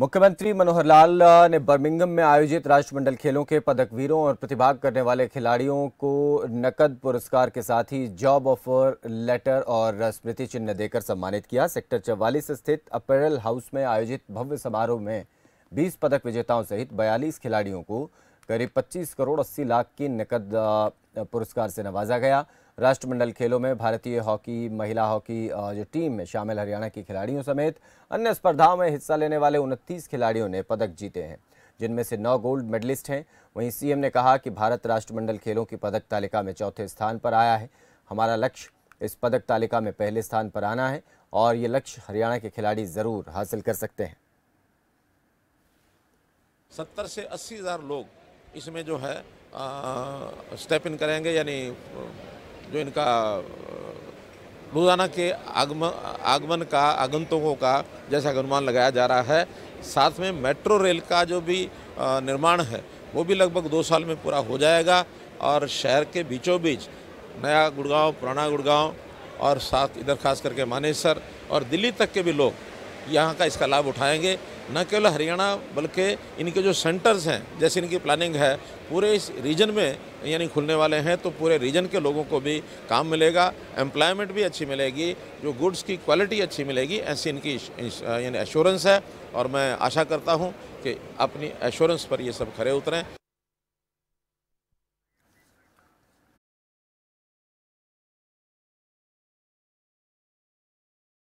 मुख्यमंत्री मनोहर लाल ने बर्मिंगम में आयोजित राष्ट्रमंडल खेलों के पदक वीरों और प्रतिभाग करने वाले खिलाड़ियों को नकद पुरस्कार के साथ ही जॉब ऑफर लेटर और स्मृति चिन्ह देकर सम्मानित किया सेक्टर चौवालीस स्थित अपेरल हाउस में आयोजित भव्य समारोह में 20 पदक विजेताओं सहित 42 खिलाड़ियों को करीब 25 करोड़ 80 लाख की नकद पुरस्कार से नवाजा गया राष्ट्रमंडल खेलों में भारतीय हॉकी महिला हॉकी जो टीम में शामिल हरियाणा के खिलाड़ियों समेत अन्य स्पर्धाओं में हिस्सा लेने वाले उनतीस खिलाड़ियों ने पदक जीते हैं जिनमें से नौ गोल्ड मेडलिस्ट हैं वहीं सीएम ने कहा कि भारत राष्ट्रमंडल खेलों की पदक तालिका में चौथे स्थान पर आया है हमारा लक्ष्य इस पदक तालिका में पहले स्थान पर आना है और ये लक्ष्य हरियाणा के खिलाड़ी ज़रूर हासिल कर सकते हैं सत्तर से अस्सी हज़ार लोग इसमें जो है स्टेप इन करेंगे यानी जो इनका रोज़ाना के आगमन आगमन का आगंतुकों का जैसा अनुमान लगाया जा रहा है साथ में मेट्रो रेल का जो भी निर्माण है वो भी लगभग दो साल में पूरा हो जाएगा और शहर के बीचों बीच नया गुड़गांव पुराना गुड़गांव और साथ इधर खास करके मानेसर और दिल्ली तक के भी लोग यहाँ का इसका लाभ उठाएंगे न केवल हरियाणा बल्कि इनके जो सेंटर्स हैं जैसे इनकी प्लानिंग है पूरे इस रीजन में यानी खुलने वाले हैं तो पूरे रीजन के लोगों को भी काम मिलेगा एम्प्लॉयमेंट भी अच्छी मिलेगी जो गुड्स की क्वालिटी अच्छी मिलेगी ऐसी इनकी यानी एश्योरेंस है और मैं आशा करता हूँ कि अपनी एश्योरेंस पर ये सब खड़े उतरें